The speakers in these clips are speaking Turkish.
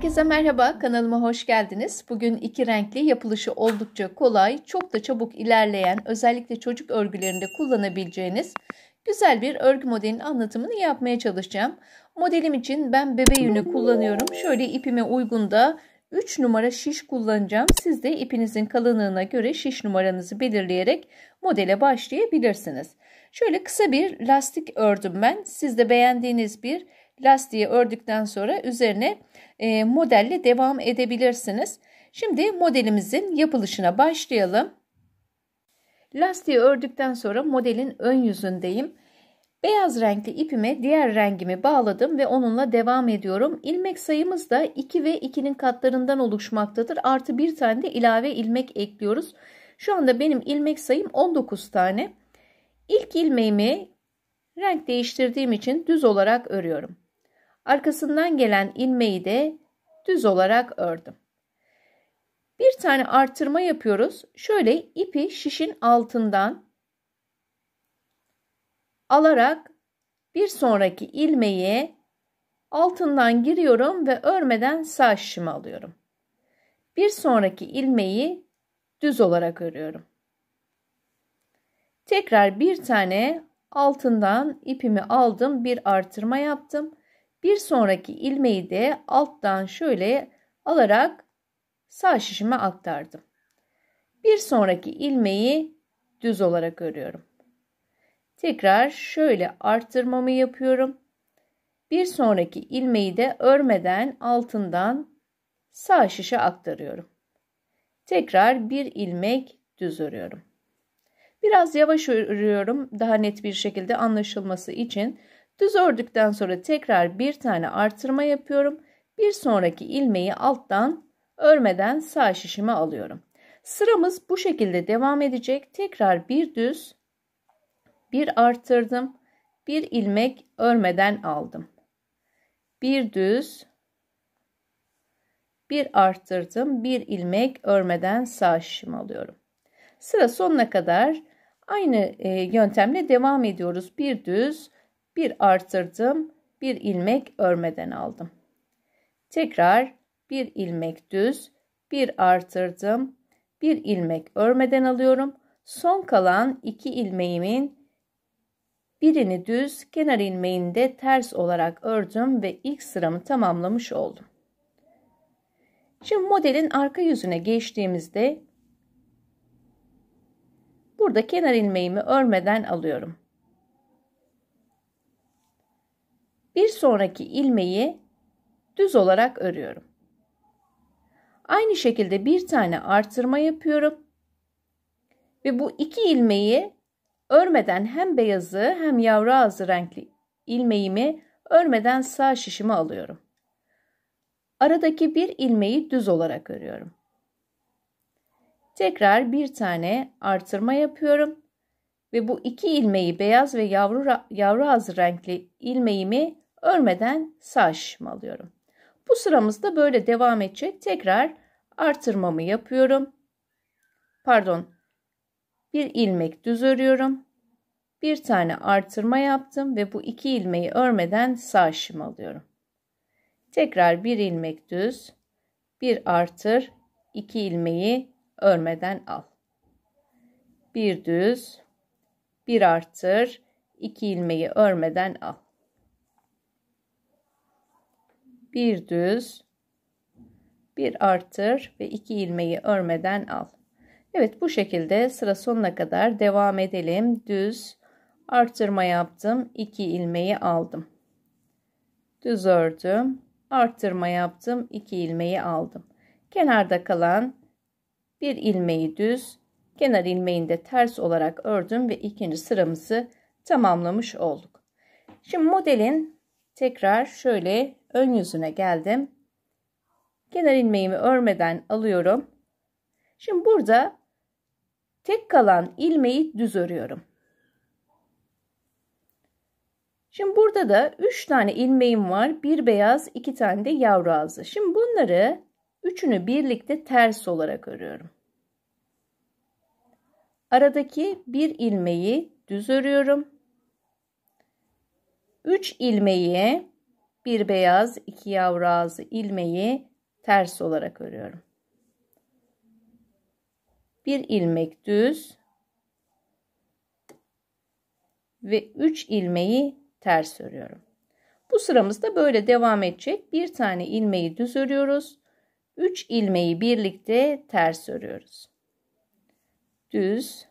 Herkese merhaba, kanalıma hoş geldiniz. Bugün iki renkli yapılışı oldukça kolay, çok da çabuk ilerleyen, özellikle çocuk örgülerinde kullanabileceğiniz güzel bir örgü modelinin anlatımını yapmaya çalışacağım. Modelim için ben bebe yünü kullanıyorum. Şöyle ipime uygun da 3 numara şiş kullanacağım. Siz de ipinizin kalınlığına göre şiş numaranızı belirleyerek modele başlayabilirsiniz. Şöyle kısa bir lastik ördüm ben. Siz de beğendiğiniz bir lastiği ördükten sonra üzerine e, modelle devam edebilirsiniz. Şimdi modelimizin yapılışına başlayalım. Lastiği ördükten sonra modelin ön yüzündeyim. Beyaz renkli ipime diğer rengimi bağladım ve onunla devam ediyorum. İlmek sayımız da 2 ve 2'nin katlarından oluşmaktadır. Artı bir tane de ilave ilmek ekliyoruz. Şu anda benim ilmek sayım 19 tane. İlk ilmeğimi renk değiştirdiğim için düz olarak örüyorum. Arkasından gelen ilmeği de düz olarak ördüm. Bir tane artırma yapıyoruz. Şöyle ipi şişin altından alarak bir sonraki ilmeği altından giriyorum ve örmeden sağ şişimi alıyorum. Bir sonraki ilmeği düz olarak örüyorum. Tekrar bir tane altından ipimi aldım, bir artırma yaptım bir sonraki ilmeği de alttan şöyle alarak sağ şişime aktardım. Bir sonraki ilmeği düz olarak örüyorum. Tekrar şöyle arttırmamı yapıyorum. Bir sonraki ilmeği de örmeden altından sağ şişe aktarıyorum. Tekrar bir ilmek düz örüyorum. Biraz yavaş örüyorum daha net bir şekilde anlaşılması için. Düz ördükten sonra tekrar bir tane artırma yapıyorum. Bir sonraki ilmeği alttan örmeden sağ şişime alıyorum. Sıramız bu şekilde devam edecek. Tekrar bir düz, bir artırdım, bir ilmek örmeden aldım. Bir düz, bir artırdım, bir ilmek örmeden sağ şişime alıyorum. Sıra sonuna kadar aynı e, yöntemle devam ediyoruz. Bir düz, bir artırdım, bir ilmek örmeden aldım. Tekrar bir ilmek düz, bir artırdım, bir ilmek örmeden alıyorum. Son kalan iki ilmeğimin birini düz, kenar ilmeğini de ters olarak ördüm ve ilk sıramı tamamlamış oldum. Şimdi modelin arka yüzüne geçtiğimizde burada kenar ilmeğimi örmeden alıyorum. Bir sonraki ilmeği düz olarak örüyorum. Aynı şekilde bir tane artırma yapıyorum. Ve bu iki ilmeği örmeden hem beyazı hem yavru ağzı renkli ilmeğimi örmeden sağ şişime alıyorum. Aradaki bir ilmeği düz olarak örüyorum. Tekrar bir tane artırma yapıyorum ve bu iki ilmeği beyaz ve yavru yavru ağzı renkli ilmeğimi Örmeden sağ şişimi alıyorum. Bu sıramızda böyle devam edecek. Tekrar artırmamı yapıyorum. Pardon. Bir ilmek düz örüyorum. Bir tane artırma yaptım ve bu iki ilmeği örmeden sağ şişimi alıyorum. Tekrar bir ilmek düz, bir artır, iki ilmeği örmeden al. Bir düz, bir artır, iki ilmeği örmeden al bir düz bir arttır ve iki ilmeği örmeden al. Evet bu şekilde sıra sonuna kadar devam edelim. Düz arttırma yaptım. iki ilmeği aldım. Düz ördüm. arttırma yaptım. iki ilmeği aldım. Kenarda kalan bir ilmeği düz, kenar ilmeğini de ters olarak ördüm ve ikinci sıramızı tamamlamış olduk. Şimdi modelin tekrar şöyle ön yüzüne geldim. Kenar ilmeğimi örmeden alıyorum. Şimdi burada tek kalan ilmeği düz örüyorum. Şimdi burada da 3 tane ilmeğim var. Bir beyaz, 2 tane de yavru ağzı. Şimdi bunları üçünü birlikte ters olarak örüyorum. Aradaki bir ilmeği düz örüyorum. 3 ilmeği bir beyaz iki yavru ağzı ilmeği ters olarak örüyorum. Bir ilmek düz ve 3 ilmeği ters örüyorum. Bu sıramızda böyle devam edecek. Bir tane ilmeği düz örüyoruz. 3 ilmeği birlikte ters örüyoruz. Düz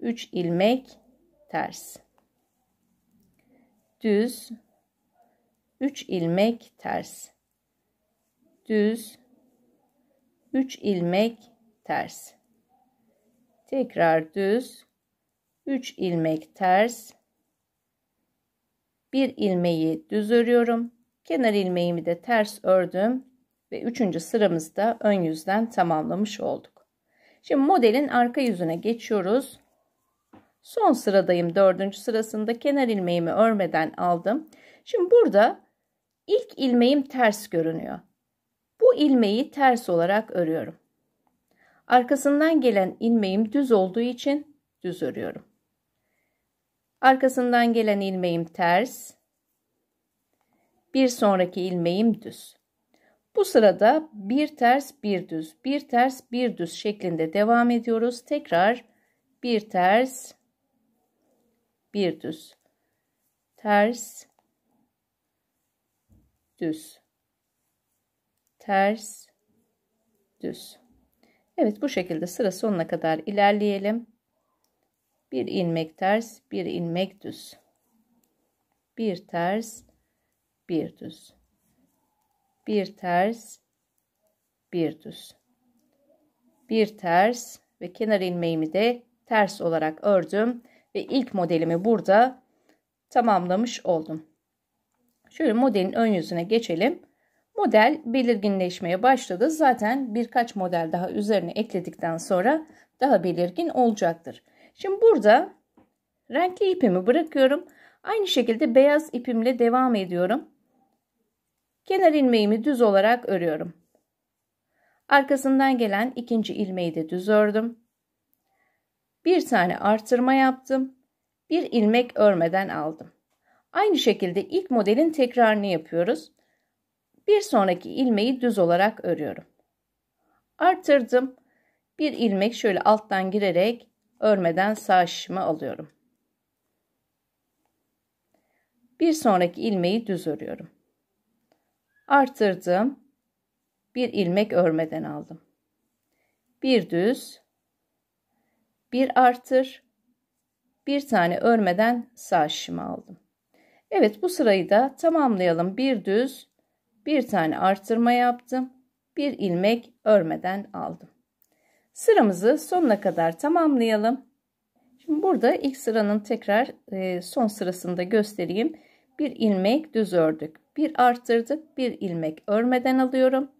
3 ilmek ters. Düz 3 ilmek ters düz 3 ilmek ters tekrar düz 3 ilmek ters bir ilmeği düz örüyorum kenar ilmeğimi de ters ördüm ve üçüncü sıramızda ön yüzden tamamlamış olduk şimdi modelin arka yüzüne geçiyoruz son sıradayım dördüncü sırasında kenar ilmeğimi örmeden aldım şimdi burada İlk ilmeğim ters görünüyor. Bu ilmeği ters olarak örüyorum. Arkasından gelen ilmeğim düz olduğu için düz örüyorum. Arkasından gelen ilmeğim ters. Bir sonraki ilmeğim düz. Bu sırada bir ters bir düz, bir ters bir düz şeklinde devam ediyoruz. Tekrar bir ters bir düz, ters düz. Ters, düz. Evet bu şekilde sıra sonuna kadar ilerleyelim. Bir ilmek ters, bir ilmek düz. Bir ters, bir düz. Bir ters, bir düz. Bir ters ve kenar ilmeğimi de ters olarak ördüm ve ilk modelimi burada tamamlamış oldum. Şöyle modelin ön yüzüne geçelim. Model belirginleşmeye başladı. Zaten birkaç model daha üzerine ekledikten sonra daha belirgin olacaktır. Şimdi burada renkli ipimi bırakıyorum. Aynı şekilde beyaz ipimle devam ediyorum. Kenar ilmeğimi düz olarak örüyorum. Arkasından gelen ikinci ilmeği de düz ördüm. Bir tane artırma yaptım. Bir ilmek örmeden aldım. Aynı şekilde ilk modelin tekrarını yapıyoruz. Bir sonraki ilmeği düz olarak örüyorum. Artırdım. Bir ilmek şöyle alttan girerek örmeden sağ şişimi alıyorum. Bir sonraki ilmeği düz örüyorum. Artırdım. Bir ilmek örmeden aldım. Bir düz, bir artır, bir tane örmeden sağ şişimi aldım. Evet bu sırayı da tamamlayalım. Bir düz, bir tane artırma yaptım. Bir ilmek örmeden aldım. Sıramızı sonuna kadar tamamlayalım. Şimdi burada ilk sıranın tekrar e, son sırasında göstereyim. Bir ilmek düz ördük. Bir arttırdık. Bir ilmek örmeden alıyorum.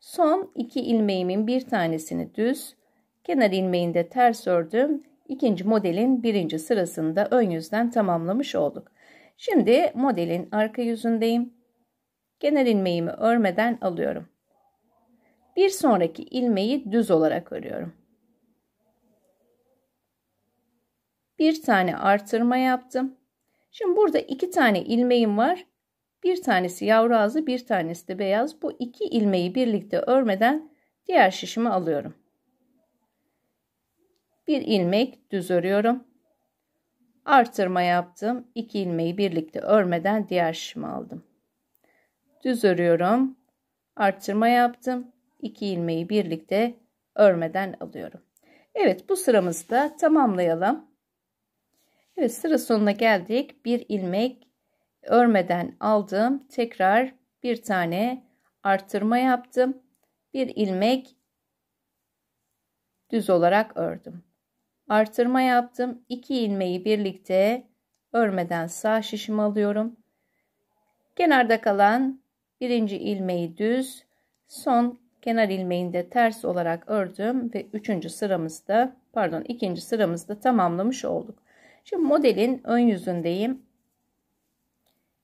Son iki ilmeğimin bir tanesini düz, kenar ilmeğinde ters ördüm. İkinci modelin birinci sırasında ön yüzden tamamlamış olduk. Şimdi modelin arka yüzündeyim. Genel ilmeğimi örmeden alıyorum. Bir sonraki ilmeği düz olarak örüyorum. Bir tane artırma yaptım. Şimdi burada iki tane ilmeğim var. Bir tanesi yavru ağzı, bir tanesi de beyaz. Bu iki ilmeği birlikte örmeden diğer şişimi alıyorum. Bir ilmek düz örüyorum. Artırma yaptım. 2 ilmeği birlikte örmeden diğer şişimi aldım. Düz örüyorum. Artırma yaptım. 2 ilmeği birlikte örmeden alıyorum. Evet bu sıramızı da tamamlayalım. Evet sıra sonuna geldik. Bir ilmek örmeden aldım. Tekrar bir tane artırma yaptım. Bir ilmek düz olarak ördüm artırma yaptım. 2 ilmeği birlikte örmeden sağ şişimi alıyorum. Kenarda kalan birinci ilmeği düz, son kenar ilmeğini de ters olarak ördüm ve üçüncü sıramızda pardon ikinci sıramızda tamamlamış olduk. Şimdi modelin ön yüzündeyim.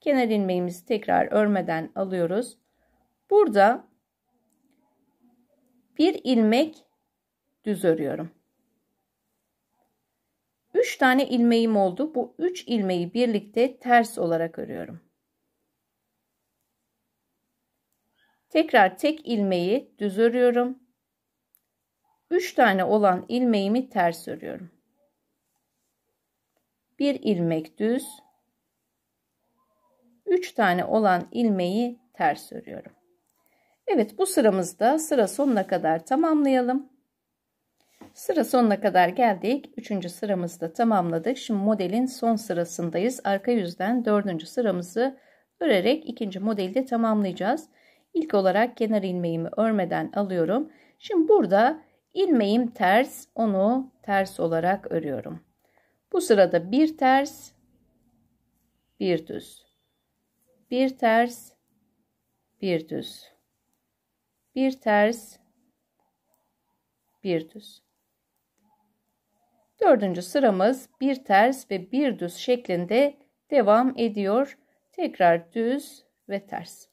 Kenar ilmeğimizi tekrar örmeden alıyoruz. Burada bir ilmek düz örüyorum. 3 tane ilmeğim oldu. Bu 3 ilmeği birlikte ters olarak örüyorum. Tekrar tek ilmeği düz örüyorum. 3 tane olan ilmeğimi ters örüyorum. Bir ilmek düz. 3 tane olan ilmeği ters örüyorum. Evet bu sıramızda sıra sonuna kadar tamamlayalım. Sıra sonuna kadar geldik. Üçüncü sıramızı da tamamladık. Şimdi modelin son sırasındayız. Arka yüzden dördüncü sıramızı örerek ikinci modeli de tamamlayacağız. İlk olarak kenar ilmeğimi örmeden alıyorum. Şimdi burada ilmeğim ters. Onu ters olarak örüyorum. Bu sırada bir ters, bir düz. Bir ters, bir düz. Bir ters, bir düz. Dördüncü sıramız bir ters ve bir düz şeklinde devam ediyor. Tekrar düz ve ters.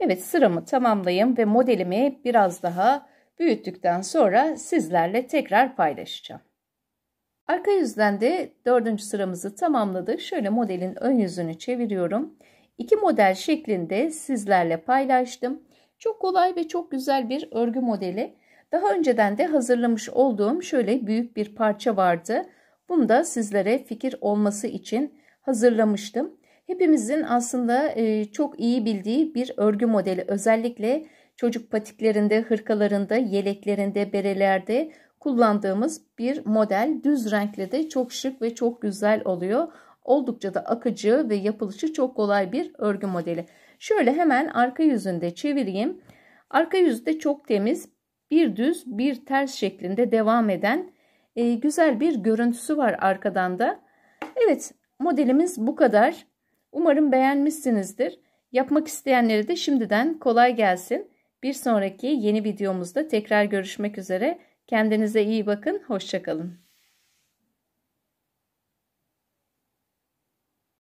Evet sıramı tamamlayayım ve modelimi biraz daha büyüttükten sonra sizlerle tekrar paylaşacağım. Arka yüzden de dördüncü sıramızı tamamladık. Şöyle modelin ön yüzünü çeviriyorum. İki model şeklinde sizlerle paylaştım. Çok kolay ve çok güzel bir örgü modeli. Daha önceden de hazırlamış olduğum şöyle büyük bir parça vardı. Bunu da sizlere fikir olması için hazırlamıştım. Hepimizin aslında e, çok iyi bildiği bir örgü modeli özellikle çocuk patiklerinde, hırkalarında, yeleklerinde, berelerde kullandığımız bir model. Düz renkle de çok şık ve çok güzel oluyor. Oldukça da akıcı ve yapılışı çok kolay bir örgü modeli. Şöyle hemen arka yüzünde çevireyim. Arka yüzü de çok temiz bir düz bir ters şeklinde devam eden e, güzel bir görüntüsü var arkadan da. Evet modelimiz bu kadar. Umarım beğenmişsinizdir. Yapmak isteyenlere de şimdiden kolay gelsin. Bir sonraki yeni videomuzda tekrar görüşmek üzere. Kendinize iyi bakın. Hoşçakalın.